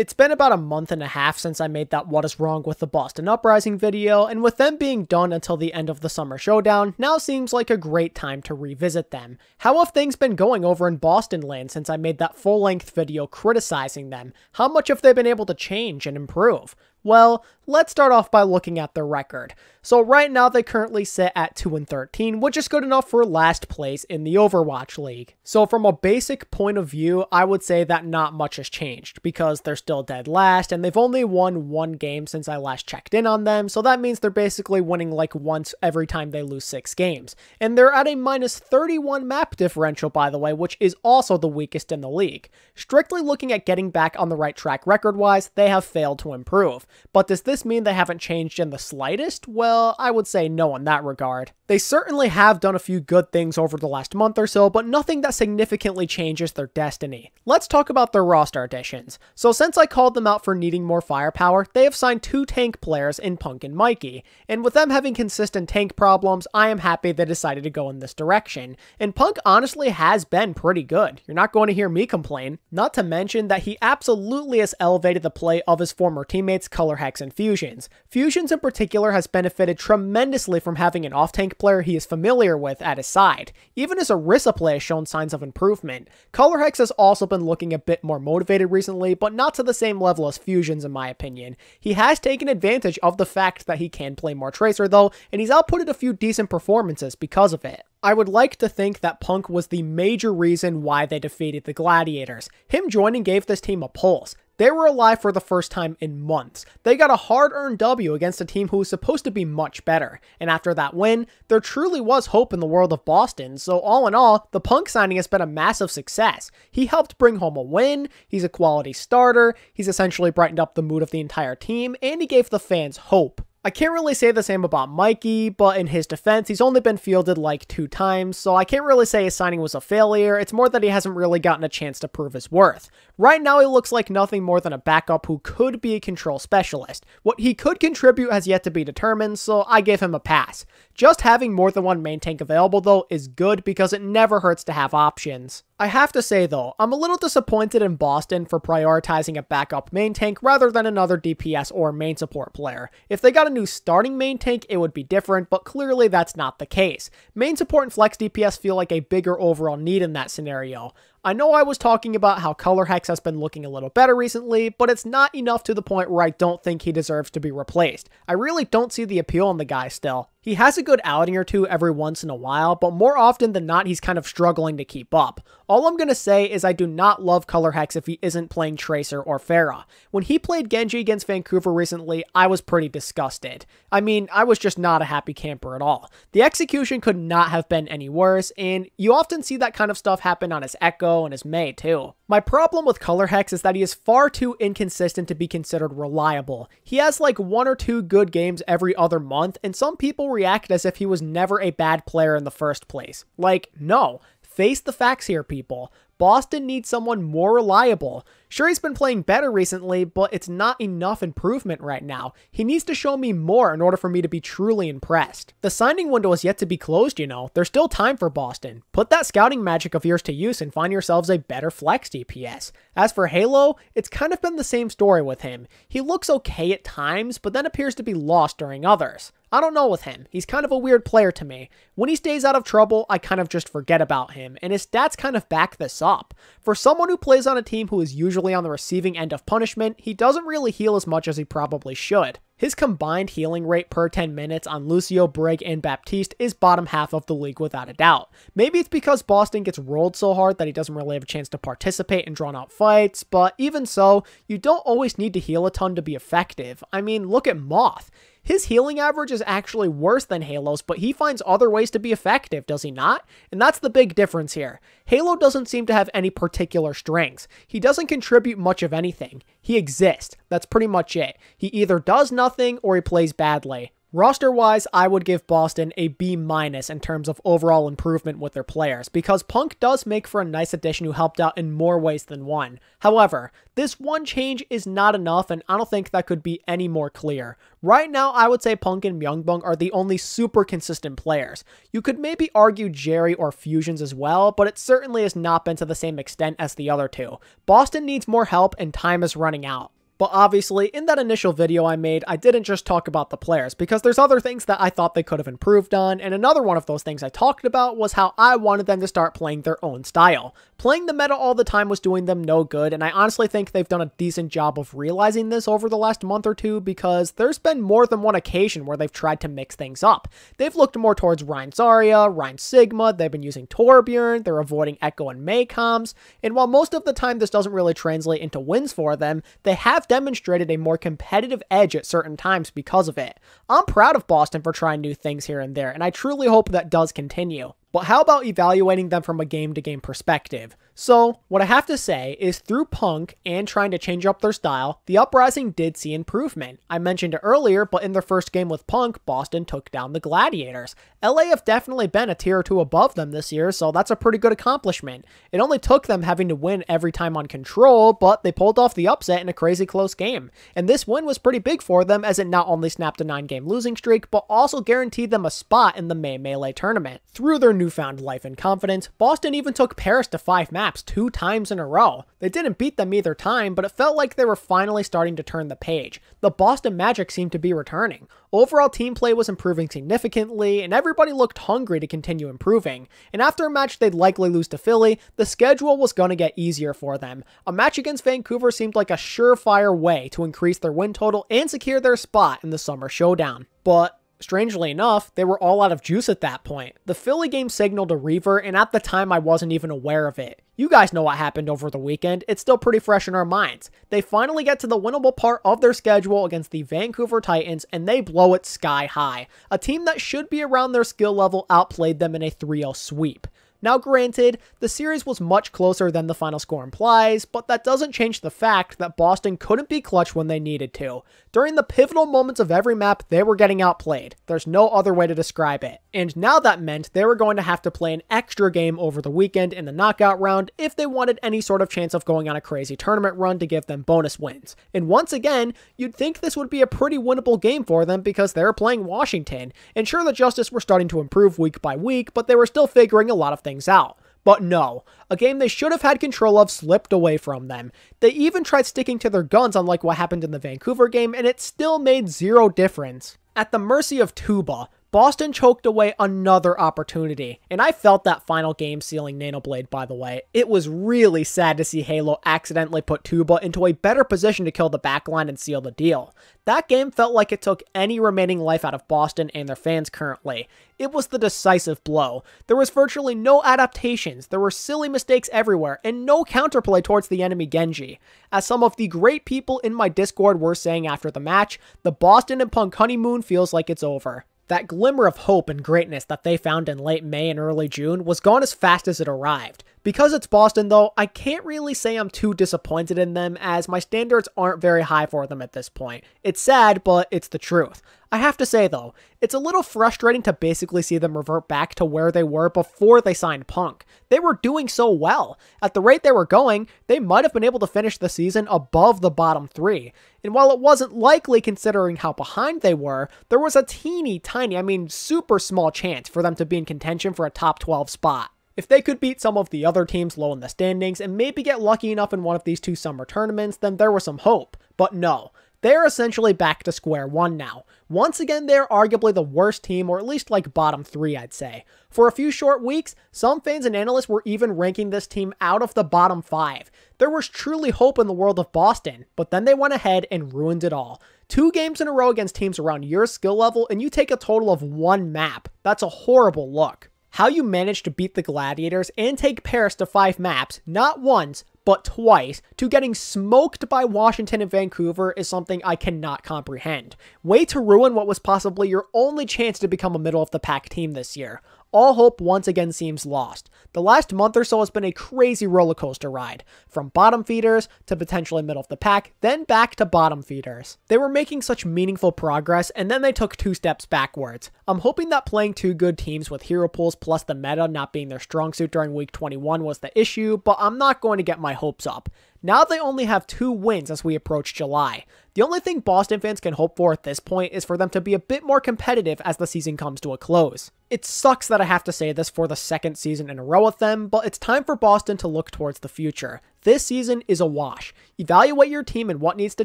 It's been about a month and a half since I made that What is Wrong with the Boston Uprising video, and with them being done until the end of the Summer Showdown, now seems like a great time to revisit them. How have things been going over in Boston land since I made that full-length video criticizing them? How much have they been able to change and improve? Well, let's start off by looking at their record. So right now they currently sit at 2 and 13, which is good enough for last place in the Overwatch League. So from a basic point of view, I would say that not much has changed because they're still dead last and they've only won one game since I last checked in on them. So that means they're basically winning like once every time they lose 6 games. And they're at a minus 31 map differential by the way, which is also the weakest in the league. Strictly looking at getting back on the right track record-wise, they have failed to improve. But does this mean they haven't changed in the slightest? Well, well, I would say no in that regard. They certainly have done a few good things over the last month or so, but nothing that significantly changes their destiny. Let's talk about their roster additions. So since I called them out for needing more firepower, they have signed two tank players in Punk and Mikey, and with them having consistent tank problems, I am happy they decided to go in this direction. And Punk honestly has been pretty good. You're not going to hear me complain. Not to mention that he absolutely has elevated the play of his former teammates Color Hex and Fusions. Fusions in particular has benefited benefited tremendously from having an off tank player he is familiar with at his side. Even as Orisa play has shown signs of improvement. Color Hex has also been looking a bit more motivated recently, but not to the same level as Fusions in my opinion. He has taken advantage of the fact that he can play more Tracer though, and he's outputted a few decent performances because of it. I would like to think that Punk was the major reason why they defeated the Gladiators. Him joining gave this team a pulse. They were alive for the first time in months. They got a hard-earned W against a team who was supposed to be much better, and after that win, there truly was hope in the world of Boston, so all in all, the Punk signing has been a massive success. He helped bring home a win, he's a quality starter, he's essentially brightened up the mood of the entire team, and he gave the fans hope. I can't really say the same about Mikey, but in his defense, he's only been fielded like two times, so I can't really say his signing was a failure, it's more that he hasn't really gotten a chance to prove his worth. Right now, he looks like nothing more than a backup who could be a control specialist. What he could contribute has yet to be determined, so I gave him a pass. Just having more than one main tank available, though, is good because it never hurts to have options. I have to say, though, I'm a little disappointed in Boston for prioritizing a backup main tank rather than another DPS or main support player. If they got a new starting main tank, it would be different, but clearly that's not the case. Main support and flex DPS feel like a bigger overall need in that scenario. I know I was talking about how Color Hex has been looking a little better recently, but it's not enough to the point where I don't think he deserves to be replaced. I really don't see the appeal in the guy still. He has a good outing or two every once in a while, but more often than not, he's kind of struggling to keep up. All I'm going to say is I do not love Color Hex if he isn't playing Tracer or Farah. When he played Genji against Vancouver recently, I was pretty disgusted. I mean, I was just not a happy camper at all. The execution could not have been any worse, and you often see that kind of stuff happen on his Echo and his May too. My problem with Color Hex is that he is far too inconsistent to be considered reliable. He has like one or two good games every other month, and some people react as if he was never a bad player in the first place. Like, no, face the facts here, people. Boston needs someone more reliable. Sure, he's been playing better recently, but it's not enough improvement right now. He needs to show me more in order for me to be truly impressed. The signing window is yet to be closed, you know. There's still time for Boston. Put that scouting magic of yours to use and find yourselves a better flex DPS. As for Halo, it's kind of been the same story with him. He looks okay at times, but then appears to be lost during others. I don't know with him. He's kind of a weird player to me. When he stays out of trouble, I kind of just forget about him, and his stats kind of back this up. For someone who plays on a team who is usually usually on the receiving end of punishment, he doesn't really heal as much as he probably should. His combined healing rate per 10 minutes on Lucio, Brig, and Baptiste is bottom half of the league without a doubt. Maybe it's because Boston gets rolled so hard that he doesn't really have a chance to participate in drawn out fights, but even so, you don't always need to heal a ton to be effective. I mean, look at Moth. His healing average is actually worse than Halo's, but he finds other ways to be effective, does he not? And that's the big difference here. Halo doesn't seem to have any particular strengths. He doesn't contribute much of anything. He exists. That's pretty much it. He either does nothing or he plays badly, Roster wise, I would give Boston a B minus in terms of overall improvement with their players, because Punk does make for a nice addition who helped out in more ways than one. However, this one change is not enough, and I don't think that could be any more clear. Right now, I would say Punk and Myung-bong are the only super consistent players. You could maybe argue Jerry or Fusions as well, but it certainly has not been to the same extent as the other two. Boston needs more help, and time is running out. But obviously, in that initial video I made, I didn't just talk about the players, because there's other things that I thought they could have improved on, and another one of those things I talked about was how I wanted them to start playing their own style. Playing the meta all the time was doing them no good, and I honestly think they've done a decent job of realizing this over the last month or two, because there's been more than one occasion where they've tried to mix things up. They've looked more towards Rhyne Zarya, Rhyne Sigma, they've been using Torbjorn, they're avoiding Echo and Maycoms, and while most of the time this doesn't really translate into wins for them, they have demonstrated a more competitive edge at certain times because of it. I'm proud of Boston for trying new things here and there, and I truly hope that does continue. But how about evaluating them from a game to game perspective? So, what I have to say is through Punk and trying to change up their style, the Uprising did see improvement. I mentioned it earlier, but in their first game with Punk, Boston took down the Gladiators. LA have definitely been a tier or two above them this year, so that's a pretty good accomplishment. It only took them having to win every time on control, but they pulled off the upset in a crazy close game. And this win was pretty big for them as it not only snapped a 9 game losing streak, but also guaranteed them a spot in the May Melee tournament. Through their newfound life and confidence, Boston even took Paris to five maps two times in a row. They didn't beat them either time, but it felt like they were finally starting to turn the page. The Boston Magic seemed to be returning. Overall team play was improving significantly, and everybody looked hungry to continue improving. And after a match they'd likely lose to Philly, the schedule was going to get easier for them. A match against Vancouver seemed like a surefire way to increase their win total and secure their spot in the summer showdown. But Strangely enough, they were all out of juice at that point. The Philly game signaled a reaver, and at the time I wasn't even aware of it. You guys know what happened over the weekend, it's still pretty fresh in our minds. They finally get to the winnable part of their schedule against the Vancouver Titans, and they blow it sky high. A team that should be around their skill level outplayed them in a 3-0 sweep. Now, granted, the series was much closer than the final score implies, but that doesn't change the fact that Boston couldn't be clutch when they needed to. During the pivotal moments of every map, they were getting outplayed. There's no other way to describe it. And now that meant they were going to have to play an extra game over the weekend in the knockout round if they wanted any sort of chance of going on a crazy tournament run to give them bonus wins. And once again, you'd think this would be a pretty winnable game for them because they were playing Washington, and sure the Justice were starting to improve week by week, but they were still figuring a lot of things out. But no, a game they should have had control of slipped away from them. They even tried sticking to their guns unlike what happened in the Vancouver game, and it still made zero difference. At the mercy of Tuba, Boston choked away another opportunity, and I felt that final game sealing Nanoblade, by the way. It was really sad to see Halo accidentally put Tuba into a better position to kill the backline and seal the deal. That game felt like it took any remaining life out of Boston and their fans currently. It was the decisive blow. There was virtually no adaptations, there were silly mistakes everywhere, and no counterplay towards the enemy Genji. As some of the great people in my Discord were saying after the match, the Boston and Punk honeymoon feels like it's over. That glimmer of hope and greatness that they found in late May and early June was gone as fast as it arrived, because it's Boston, though, I can't really say I'm too disappointed in them as my standards aren't very high for them at this point. It's sad, but it's the truth. I have to say, though, it's a little frustrating to basically see them revert back to where they were before they signed Punk. They were doing so well. At the rate they were going, they might have been able to finish the season above the bottom three. And while it wasn't likely considering how behind they were, there was a teeny tiny, I mean, super small chance for them to be in contention for a top 12 spot. If they could beat some of the other teams low in the standings and maybe get lucky enough in one of these two summer tournaments, then there was some hope. But no, they're essentially back to square one now. Once again, they're arguably the worst team, or at least like bottom three, I'd say. For a few short weeks, some fans and analysts were even ranking this team out of the bottom five. There was truly hope in the world of Boston, but then they went ahead and ruined it all. Two games in a row against teams around your skill level, and you take a total of one map. That's a horrible look how you managed to beat the Gladiators and take Paris to five maps, not once, but twice, to getting smoked by Washington and Vancouver is something I cannot comprehend. Way to ruin what was possibly your only chance to become a middle of the pack team this year all hope once again seems lost. The last month or so has been a crazy roller coaster ride, from bottom feeders to potentially middle of the pack, then back to bottom feeders. They were making such meaningful progress, and then they took two steps backwards. I'm hoping that playing two good teams with hero pools plus the meta not being their strong suit during week 21 was the issue, but I'm not going to get my hopes up. Now they only have two wins as we approach July. The only thing Boston fans can hope for at this point is for them to be a bit more competitive as the season comes to a close. It sucks that I have to say this for the second season in a row with them, but it's time for Boston to look towards the future. This season is a wash. Evaluate your team and what needs to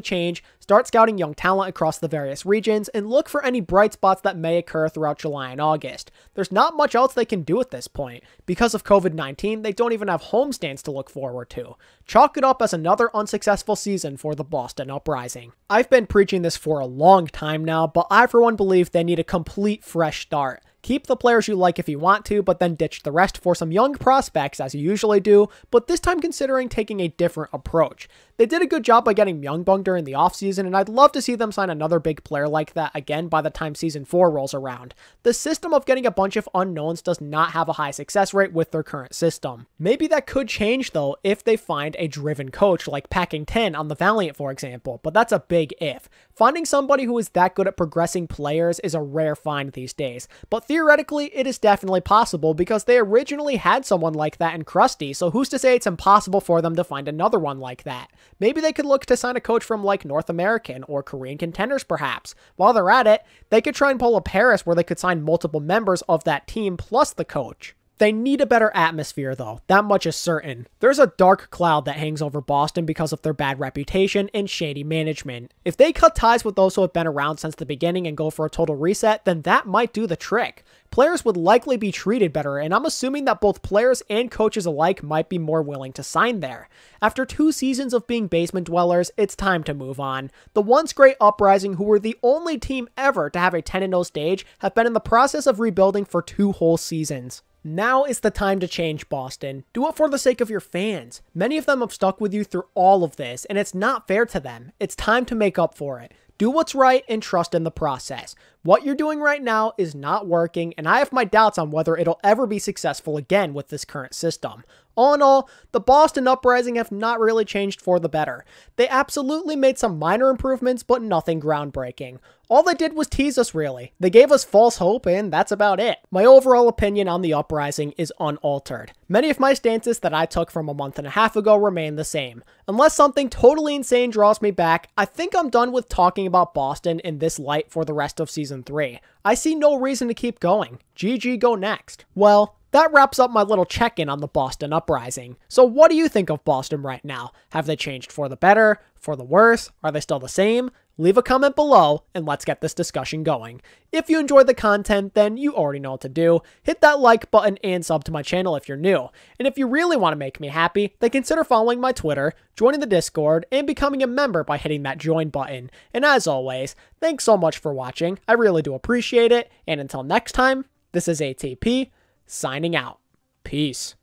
change, start scouting young talent across the various regions, and look for any bright spots that may occur throughout July and August. There's not much else they can do at this point. Because of COVID 19, they don't even have homestands to look forward to. Chalk it up as another unsuccessful season for the Boston Uprising. I've been preaching this for a long time now, but I for one believe they need a complete fresh start. Keep the players you like if you want to, but then ditch the rest for some young prospects as you usually do, but this time considering taking a different approach. They did a good job by getting Myungbung during the offseason, and I'd love to see them sign another big player like that again by the time season 4 rolls around. The system of getting a bunch of unknowns does not have a high success rate with their current system. Maybe that could change though if they find a driven coach like Packing 10 on the Valiant for example, but that's a big if. Finding somebody who is that good at progressing players is a rare find these days, but theoretically it is definitely possible because they originally had someone like that in Krusty, so who's to say it's impossible for them to find another one like that? Maybe they could look to sign a coach from like North American or Korean contenders, perhaps. While they're at it, they could try and pull a Paris where they could sign multiple members of that team plus the coach. They need a better atmosphere, though. That much is certain. There's a dark cloud that hangs over Boston because of their bad reputation and shady management. If they cut ties with those who have been around since the beginning and go for a total reset, then that might do the trick. Players would likely be treated better, and I'm assuming that both players and coaches alike might be more willing to sign there. After two seasons of being basement dwellers, it's time to move on. The once great Uprising, who were the only team ever to have a 10 0 stage, have been in the process of rebuilding for two whole seasons. Now is the time to change Boston. Do it for the sake of your fans. Many of them have stuck with you through all of this, and it's not fair to them. It's time to make up for it. Do what's right and trust in the process. What you're doing right now is not working, and I have my doubts on whether it'll ever be successful again with this current system. All in all, the Boston Uprising have not really changed for the better. They absolutely made some minor improvements, but nothing groundbreaking. All they did was tease us, really. They gave us false hope, and that's about it. My overall opinion on the uprising is unaltered. Many of my stances that I took from a month and a half ago remain the same. Unless something totally insane draws me back, I think I'm done with talking about Boston in this light for the rest of Season 3. I see no reason to keep going. GG go next. Well, that wraps up my little check in on the Boston uprising. So, what do you think of Boston right now? Have they changed for the better? For the worse? Are they still the same? leave a comment below and let's get this discussion going. If you enjoyed the content, then you already know what to do. Hit that like button and sub to my channel if you're new. And if you really want to make me happy, then consider following my Twitter, joining the Discord, and becoming a member by hitting that join button. And as always, thanks so much for watching. I really do appreciate it. And until next time, this is ATP, signing out. Peace.